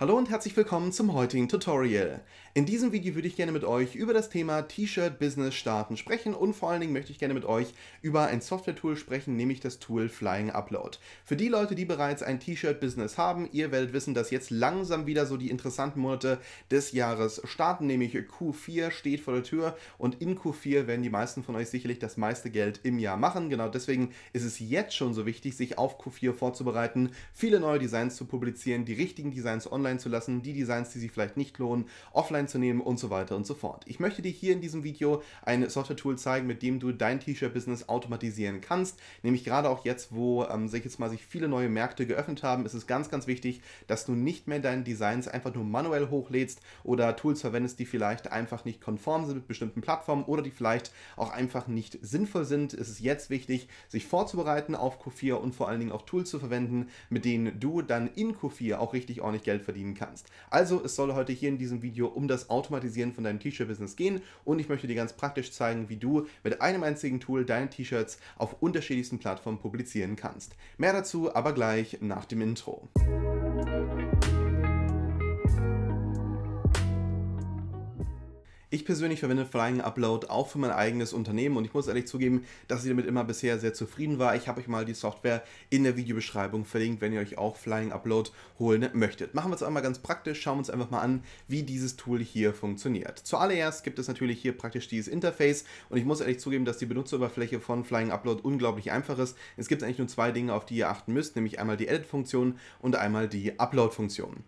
Hallo und herzlich willkommen zum heutigen Tutorial. In diesem Video würde ich gerne mit euch über das Thema T-Shirt-Business starten sprechen und vor allen Dingen möchte ich gerne mit euch über ein Software-Tool sprechen, nämlich das Tool Flying Upload. Für die Leute, die bereits ein T-Shirt-Business haben, ihr werdet wissen, dass jetzt langsam wieder so die interessanten Monate des Jahres starten, nämlich Q4 steht vor der Tür und in Q4 werden die meisten von euch sicherlich das meiste Geld im Jahr machen. Genau deswegen ist es jetzt schon so wichtig, sich auf Q4 vorzubereiten, viele neue Designs zu publizieren, die richtigen Designs online online zu lassen, die Designs, die sich vielleicht nicht lohnen, offline zu nehmen und so weiter und so fort. Ich möchte dir hier in diesem Video ein Software-Tool zeigen, mit dem du dein T-Shirt-Business automatisieren kannst. Nämlich gerade auch jetzt, wo, ähm, sag jetzt mal, sich viele neue Märkte geöffnet haben, ist es ganz, ganz wichtig, dass du nicht mehr deine Designs einfach nur manuell hochlädst oder Tools verwendest, die vielleicht einfach nicht konform sind mit bestimmten Plattformen oder die vielleicht auch einfach nicht sinnvoll sind. Es ist jetzt wichtig, sich vorzubereiten auf Q4 und vor allen Dingen auch Tools zu verwenden, mit denen du dann in Q4 auch richtig ordentlich Geld verdienst verdienen kannst. Also es soll heute hier in diesem Video um das Automatisieren von deinem T-Shirt-Business gehen und ich möchte dir ganz praktisch zeigen, wie du mit einem einzigen Tool deine T-Shirts auf unterschiedlichsten Plattformen publizieren kannst. Mehr dazu aber gleich nach dem Intro. Musik Ich persönlich verwende Flying Upload auch für mein eigenes Unternehmen und ich muss ehrlich zugeben, dass ich damit immer bisher sehr zufrieden war. Ich habe euch mal die Software in der Videobeschreibung verlinkt, wenn ihr euch auch Flying Upload holen möchtet. Machen wir es einmal ganz praktisch, schauen wir uns einfach mal an, wie dieses Tool hier funktioniert. Zuallererst gibt es natürlich hier praktisch dieses Interface und ich muss ehrlich zugeben, dass die Benutzeroberfläche von Flying Upload unglaublich einfach ist. Es gibt eigentlich nur zwei Dinge, auf die ihr achten müsst, nämlich einmal die Edit-Funktion und einmal die Upload-Funktion.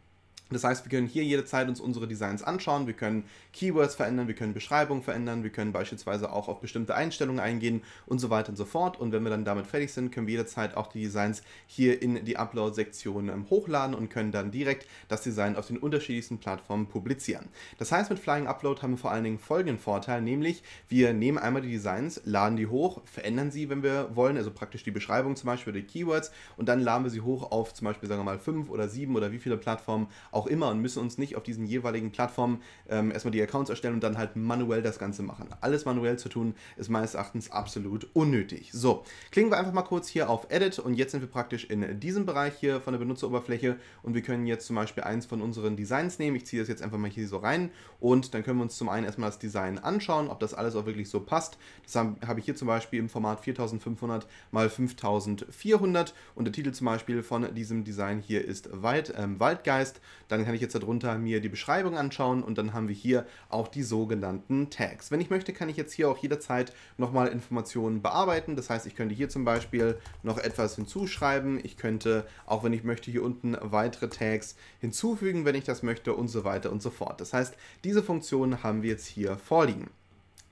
Das heißt, wir können hier jederzeit uns unsere Designs anschauen, wir können Keywords verändern, wir können Beschreibungen verändern, wir können beispielsweise auch auf bestimmte Einstellungen eingehen und so weiter und so fort. Und wenn wir dann damit fertig sind, können wir jederzeit auch die Designs hier in die Upload-Sektion ähm, hochladen und können dann direkt das Design auf den unterschiedlichsten Plattformen publizieren. Das heißt, mit Flying Upload haben wir vor allen Dingen folgenden Vorteil, nämlich wir nehmen einmal die Designs, laden die hoch, verändern sie, wenn wir wollen, also praktisch die Beschreibung zum Beispiel, die Keywords und dann laden wir sie hoch auf zum Beispiel, sagen wir mal, fünf oder sieben oder wie viele Plattformen auch auch immer und müssen uns nicht auf diesen jeweiligen Plattformen ähm, erstmal die Accounts erstellen und dann halt manuell das Ganze machen. Alles manuell zu tun ist meines Erachtens absolut unnötig. So, klicken wir einfach mal kurz hier auf Edit und jetzt sind wir praktisch in diesem Bereich hier von der Benutzeroberfläche und wir können jetzt zum Beispiel eins von unseren Designs nehmen. Ich ziehe das jetzt einfach mal hier so rein und dann können wir uns zum einen erstmal das Design anschauen, ob das alles auch wirklich so passt. Das habe hab ich hier zum Beispiel im Format 4500 x 5400 und der Titel zum Beispiel von diesem Design hier ist Wald, ähm, Waldgeist. Dann kann ich jetzt darunter mir die Beschreibung anschauen und dann haben wir hier auch die sogenannten Tags. Wenn ich möchte, kann ich jetzt hier auch jederzeit nochmal Informationen bearbeiten. Das heißt, ich könnte hier zum Beispiel noch etwas hinzuschreiben. Ich könnte, auch wenn ich möchte, hier unten weitere Tags hinzufügen, wenn ich das möchte und so weiter und so fort. Das heißt, diese Funktion haben wir jetzt hier vorliegen.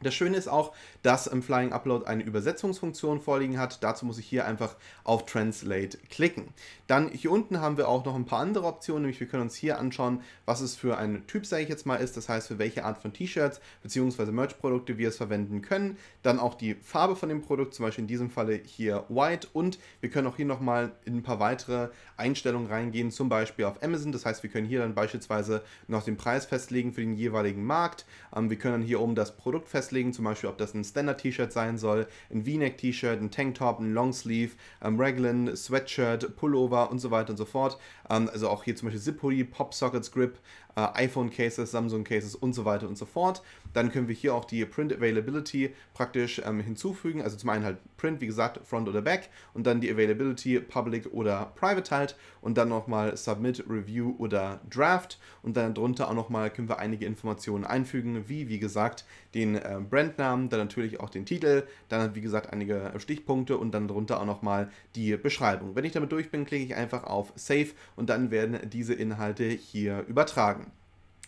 Das Schöne ist auch, dass im Flying Upload eine Übersetzungsfunktion vorliegen hat. Dazu muss ich hier einfach auf Translate klicken. Dann hier unten haben wir auch noch ein paar andere Optionen, nämlich wir können uns hier anschauen, was es für ein Typ, sage ich jetzt mal, ist. Das heißt, für welche Art von T-Shirts bzw. Merch-Produkte wir es verwenden können. Dann auch die Farbe von dem Produkt, zum Beispiel in diesem Falle hier White. Und wir können auch hier nochmal in ein paar weitere Einstellungen reingehen, zum Beispiel auf Amazon. Das heißt, wir können hier dann beispielsweise noch den Preis festlegen für den jeweiligen Markt. Ähm, wir können dann hier oben das Produkt festlegen festlegen, zum Beispiel, ob das ein Standard-T-Shirt sein soll, ein V-Neck-T-Shirt, ein Tanktop, ein Longsleeve, ähm, Raglan, Sweatshirt, Pullover und so weiter und so fort. Ähm, also auch hier zum Beispiel zip hoodie Pop Sockets Grip, äh, iPhone-Cases, Samsung-Cases und so weiter und so fort. Dann können wir hier auch die Print Availability praktisch ähm, hinzufügen. Also zum einen halt Print, wie gesagt, Front oder Back und dann die Availability Public oder Private halt und dann nochmal Submit, Review oder Draft und dann drunter auch nochmal können wir einige Informationen einfügen, wie wie gesagt den äh, Brandnamen, dann natürlich auch den Titel, dann wie gesagt einige Stichpunkte und dann drunter auch nochmal die Beschreibung. Wenn ich damit durch bin, klicke ich einfach auf Save und dann werden diese Inhalte hier übertragen.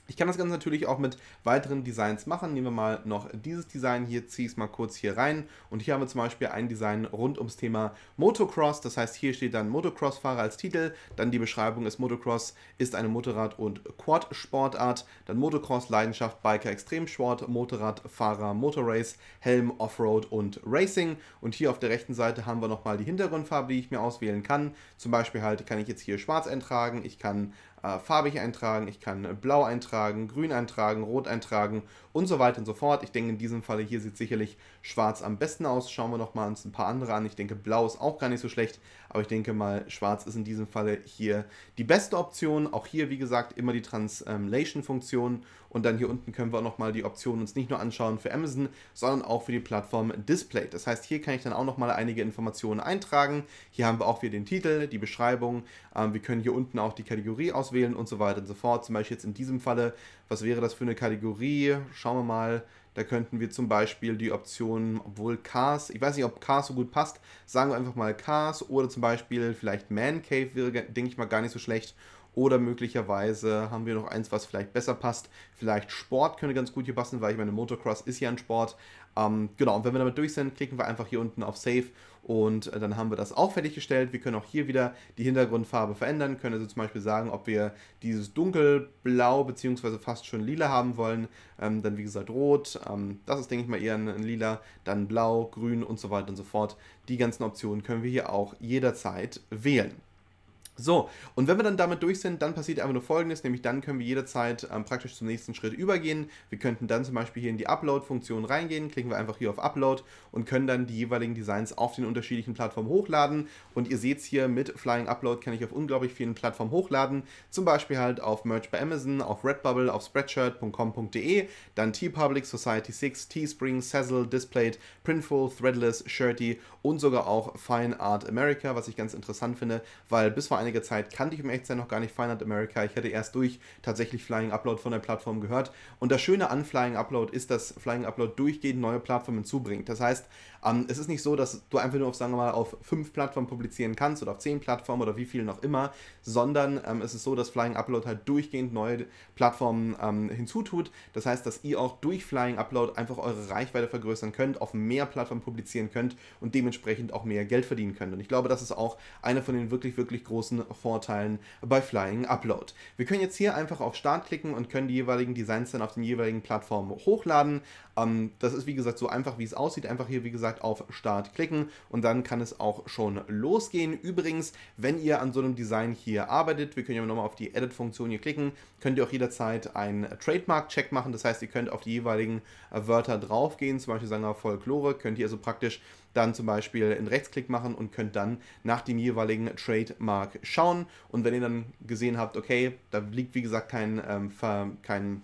Ich kann das Ganze natürlich auch mit weiteren Designs machen. Nehmen wir mal noch dieses Design hier, ziehe es mal kurz hier rein. Und hier haben wir zum Beispiel ein Design rund ums Thema Motocross. Das heißt, hier steht dann Motocross-Fahrer als Titel. Dann die Beschreibung ist, Motocross ist eine Motorrad- und Quad-Sportart. Dann Motocross, Leidenschaft, Biker, Extremsport, Motorradfahrer, Motorrace, Helm, Offroad und Racing. Und hier auf der rechten Seite haben wir nochmal die Hintergrundfarbe, die ich mir auswählen kann. Zum Beispiel halt kann ich jetzt hier schwarz eintragen. Ich kann äh, farbig eintragen, ich kann äh, blau eintragen, grün eintragen, rot eintragen und so weiter und so fort. Ich denke, in diesem Falle hier sieht sicherlich schwarz am besten aus. Schauen wir nochmal uns ein paar andere an. Ich denke, blau ist auch gar nicht so schlecht, aber ich denke mal, schwarz ist in diesem Falle hier die beste Option. Auch hier, wie gesagt, immer die Translation-Funktion und dann hier unten können wir auch noch mal die Optionen uns nicht nur anschauen für Amazon, sondern auch für die Plattform Display. Das heißt, hier kann ich dann auch noch mal einige Informationen eintragen. Hier haben wir auch wieder den Titel, die Beschreibung. Ähm, wir können hier unten auch die Kategorie auswählen auswählen und so weiter und so fort. Zum Beispiel jetzt in diesem Falle, was wäre das für eine Kategorie? Schauen wir mal. Da könnten wir zum Beispiel die Option, obwohl Cars, ich weiß nicht, ob Cars so gut passt, sagen wir einfach mal Cars oder zum Beispiel vielleicht Man Cave wäre, denke ich mal, gar nicht so schlecht. Oder möglicherweise haben wir noch eins, was vielleicht besser passt. Vielleicht Sport könnte ganz gut hier passen, weil ich meine, Motocross ist ja ein Sport. Ähm, genau, und wenn wir damit durch sind, klicken wir einfach hier unten auf Save und äh, dann haben wir das auch fertiggestellt. Wir können auch hier wieder die Hintergrundfarbe verändern, können also zum Beispiel sagen, ob wir dieses dunkelblau bzw. fast schon lila haben wollen, ähm, dann wie gesagt rot, ähm, das ist denke ich mal eher ein, ein lila, dann blau, grün und so weiter und so fort. Die ganzen Optionen können wir hier auch jederzeit wählen. So, und wenn wir dann damit durch sind, dann passiert einfach nur Folgendes, nämlich dann können wir jederzeit ähm, praktisch zum nächsten Schritt übergehen. Wir könnten dann zum Beispiel hier in die Upload-Funktion reingehen, klicken wir einfach hier auf Upload und können dann die jeweiligen Designs auf den unterschiedlichen Plattformen hochladen. Und ihr seht es hier, mit Flying Upload kann ich auf unglaublich vielen Plattformen hochladen, zum Beispiel halt auf Merch bei Amazon, auf Redbubble, auf Spreadshirt.com.de, dann TeePublic, Society6, Teespring, Sazzle, Displayed, Printful, Threadless, Shirty und sogar auch Fine Art America, was ich ganz interessant finde, weil bis vor einigen damaliger Zeit kannte ich im Echtzeit noch gar nicht Finite America. Ich hätte erst durch tatsächlich Flying Upload von der Plattform gehört. Und das Schöne an Flying Upload ist, dass Flying Upload durchgehend neue Plattformen zubringt. Das heißt, ähm, es ist nicht so, dass du einfach nur auf, sagen wir mal, auf fünf Plattformen publizieren kannst oder auf zehn Plattformen oder wie viel noch immer, sondern ähm, es ist so, dass Flying Upload halt durchgehend neue Plattformen ähm, hinzutut. Das heißt, dass ihr auch durch Flying Upload einfach eure Reichweite vergrößern könnt, auf mehr Plattformen publizieren könnt und dementsprechend auch mehr Geld verdienen könnt. Und ich glaube, das ist auch einer von den wirklich, wirklich großen Vorteilen bei Flying Upload. Wir können jetzt hier einfach auf Start klicken und können die jeweiligen Designs dann auf den jeweiligen Plattformen hochladen. Ähm, das ist wie gesagt so einfach, wie es aussieht. Einfach hier, wie gesagt, gesagt, auf Start klicken und dann kann es auch schon losgehen. Übrigens, wenn ihr an so einem Design hier arbeitet, wir können ja nochmal auf die Edit-Funktion hier klicken, könnt ihr auch jederzeit einen Trademark-Check machen. Das heißt, ihr könnt auf die jeweiligen äh, Wörter draufgehen, zum Beispiel sagen wir Folklore, könnt ihr also praktisch dann zum Beispiel einen Rechtsklick machen und könnt dann nach dem jeweiligen Trademark schauen. Und wenn ihr dann gesehen habt, okay, da liegt wie gesagt kein, ähm, kein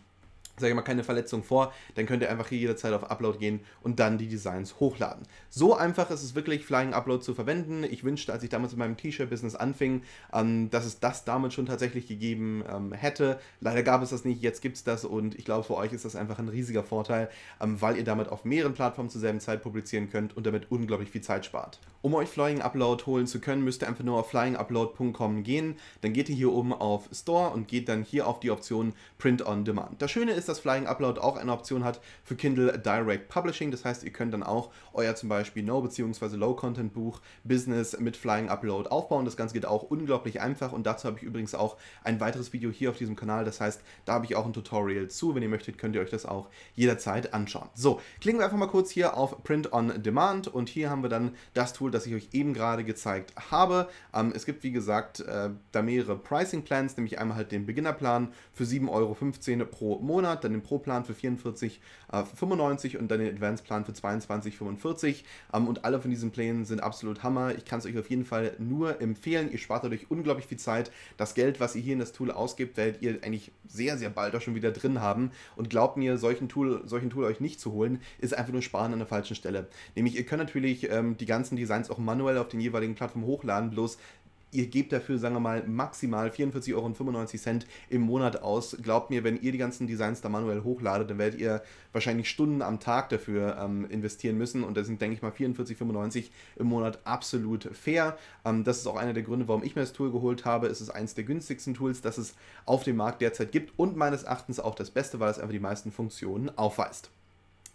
sage ich mal, keine Verletzung vor, dann könnt ihr einfach hier jederzeit auf Upload gehen und dann die Designs hochladen. So einfach ist es wirklich, Flying Upload zu verwenden. Ich wünschte, als ich damals in meinem T-Shirt-Business anfing, ähm, dass es das damals schon tatsächlich gegeben ähm, hätte. Leider gab es das nicht, jetzt gibt es das und ich glaube, für euch ist das einfach ein riesiger Vorteil, ähm, weil ihr damit auf mehreren Plattformen zur selben Zeit publizieren könnt und damit unglaublich viel Zeit spart. Um euch Flying Upload holen zu können, müsst ihr einfach nur auf flyingupload.com gehen, dann geht ihr hier oben auf Store und geht dann hier auf die Option Print on Demand. Das Schöne ist, dass Flying Upload auch eine Option hat für Kindle Direct Publishing. Das heißt, ihr könnt dann auch euer zum Beispiel No- bzw. Low-Content-Buch Business mit Flying Upload aufbauen. Das Ganze geht auch unglaublich einfach und dazu habe ich übrigens auch ein weiteres Video hier auf diesem Kanal. Das heißt, da habe ich auch ein Tutorial zu. Wenn ihr möchtet, könnt ihr euch das auch jederzeit anschauen. So, klicken wir einfach mal kurz hier auf Print on Demand und hier haben wir dann das Tool, das ich euch eben gerade gezeigt habe. Ähm, es gibt, wie gesagt, äh, da mehrere Pricing Plans, nämlich einmal halt den Beginnerplan für 7,15 Euro pro Monat Monat, dann den Pro-Plan für 44,95 äh, und dann den Advanced-Plan für 22,45. Ähm, und alle von diesen Plänen sind absolut Hammer. Ich kann es euch auf jeden Fall nur empfehlen. Ihr spart dadurch unglaublich viel Zeit. Das Geld, was ihr hier in das Tool ausgibt, werdet ihr eigentlich sehr, sehr bald auch schon wieder drin haben. Und glaubt mir, solchen Tool, solchen Tool euch nicht zu holen, ist einfach nur Sparen an der falschen Stelle. Nämlich, ihr könnt natürlich ähm, die ganzen Designs auch manuell auf den jeweiligen Plattformen hochladen, bloß ihr gebt dafür, sagen wir mal, maximal 44,95 Euro im Monat aus. Glaubt mir, wenn ihr die ganzen Designs da manuell hochladet, dann werdet ihr wahrscheinlich Stunden am Tag dafür ähm, investieren müssen. Und da sind, denke ich mal, 44,95 Euro im Monat absolut fair. Ähm, das ist auch einer der Gründe, warum ich mir das Tool geholt habe. Es ist eines der günstigsten Tools, das es auf dem Markt derzeit gibt und meines Erachtens auch das Beste, weil es einfach die meisten Funktionen aufweist.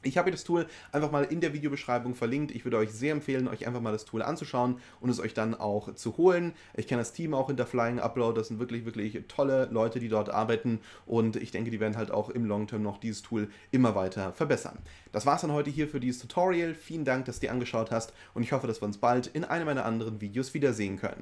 Ich habe das Tool einfach mal in der Videobeschreibung verlinkt. Ich würde euch sehr empfehlen, euch einfach mal das Tool anzuschauen und es euch dann auch zu holen. Ich kenne das Team auch hinter Flying Upload. Das sind wirklich, wirklich tolle Leute, die dort arbeiten. Und ich denke, die werden halt auch im Long Term noch dieses Tool immer weiter verbessern. Das war es dann heute hier für dieses Tutorial. Vielen Dank, dass du dir angeschaut hast. Und ich hoffe, dass wir uns bald in einem meiner anderen Videos wiedersehen können.